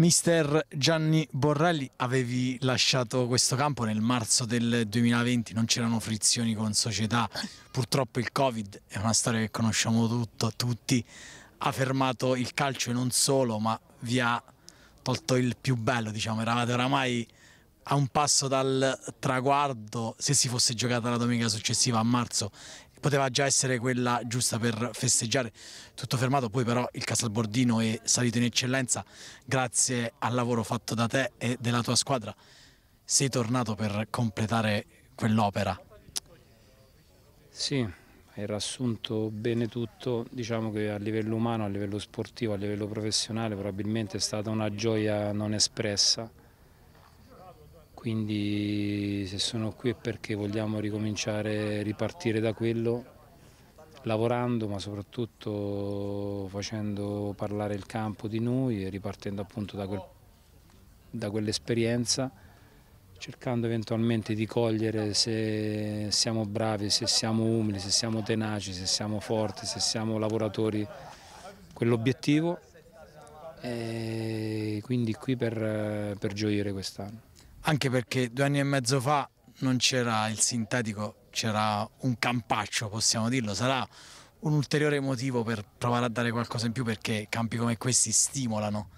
Mister Gianni Borrelli, avevi lasciato questo campo nel marzo del 2020, non c'erano frizioni con società, purtroppo il Covid è una storia che conosciamo tutto, tutti, ha fermato il calcio e non solo, ma vi ha tolto il più bello, diciamo, eravate oramai a un passo dal traguardo, se si fosse giocata la domenica successiva a marzo poteva già essere quella giusta per festeggiare. Tutto fermato, poi però il Casalbordino è salito in eccellenza grazie al lavoro fatto da te e della tua squadra. Sei tornato per completare quell'opera. Sì, hai riassunto bene tutto, diciamo che a livello umano, a livello sportivo, a livello professionale probabilmente è stata una gioia non espressa quindi se sono qui è perché vogliamo ricominciare, ripartire da quello, lavorando ma soprattutto facendo parlare il campo di noi e ripartendo appunto da, quel, da quell'esperienza, cercando eventualmente di cogliere se siamo bravi, se siamo umili, se siamo tenaci, se siamo forti, se siamo lavoratori, quell'obiettivo. E quindi qui per, per gioire quest'anno anche perché due anni e mezzo fa non c'era il sintetico, c'era un campaccio, possiamo dirlo, sarà un ulteriore motivo per provare a dare qualcosa in più perché campi come questi stimolano.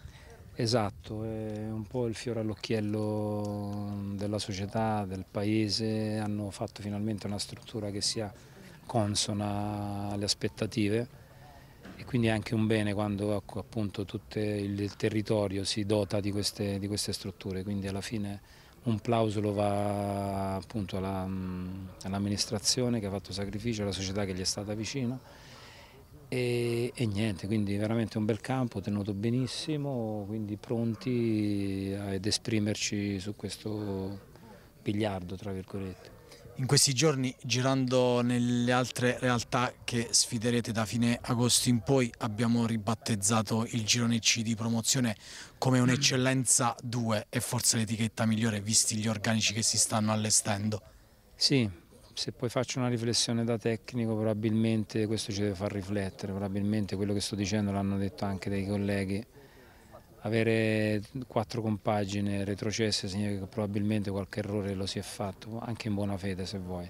Esatto, è un po' il fiore all'occhiello della società, del paese, hanno fatto finalmente una struttura che sia consona alle aspettative e quindi è anche un bene quando ecco, appunto tutto il territorio si dota di queste, di queste strutture, quindi alla fine un plauso lo va appunto mm, all'amministrazione che ha fatto sacrificio, alla società che gli è stata vicina e, e, niente, quindi veramente un bel campo, tenuto benissimo, quindi pronti ad esprimerci su questo biliardo tra virgolette. In questi giorni, girando nelle altre realtà che sfiderete da fine agosto in poi, abbiamo ribattezzato il girone C di promozione come un'eccellenza 2 e forse l'etichetta migliore, visti gli organici che si stanno allestendo. Sì, se poi faccio una riflessione da tecnico, probabilmente questo ci deve far riflettere, probabilmente quello che sto dicendo l'hanno detto anche dei colleghi avere quattro compagine retrocesse significa che probabilmente qualche errore lo si è fatto, anche in buona fede se vuoi.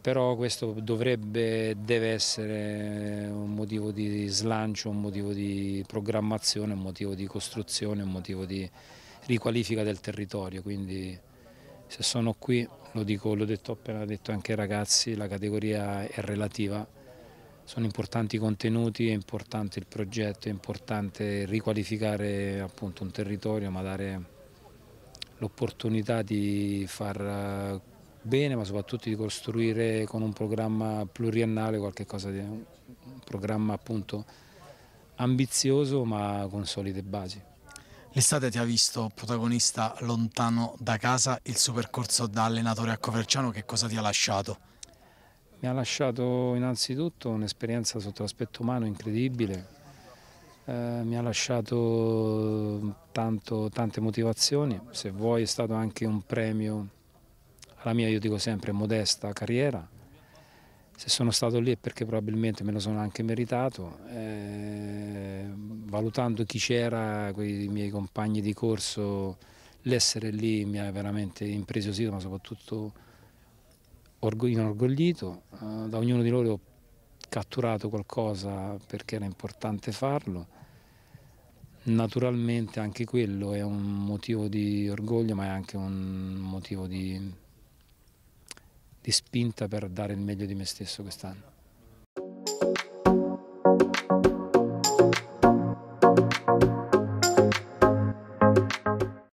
Però questo dovrebbe, deve essere un motivo di slancio, un motivo di programmazione, un motivo di costruzione, un motivo di riqualifica del territorio. Quindi se sono qui, lo dico, l'ho detto appena detto anche ai ragazzi, la categoria è relativa sono importanti i contenuti, è importante il progetto, è importante riqualificare appunto un territorio ma dare l'opportunità di far eh, bene ma soprattutto di costruire con un programma pluriennale qualcosa di un programma appunto ambizioso ma con solide basi. L'estate ti ha visto protagonista lontano da casa, il suo percorso da allenatore a Coverciano che cosa ti ha lasciato? Mi ha lasciato innanzitutto un'esperienza sotto l'aspetto umano incredibile, eh, mi ha lasciato tanto, tante motivazioni, se vuoi è stato anche un premio alla mia, io dico sempre, modesta carriera. Se sono stato lì è perché probabilmente me lo sono anche meritato. Eh, valutando chi c'era, quei miei compagni di corso, l'essere lì mi ha veramente impresiosito, ma soprattutto inorgoglito, eh, da ognuno di loro ho catturato qualcosa perché era importante farlo. Naturalmente anche quello è un motivo di orgoglio ma è anche un motivo di, di spinta per dare il meglio di me stesso quest'anno.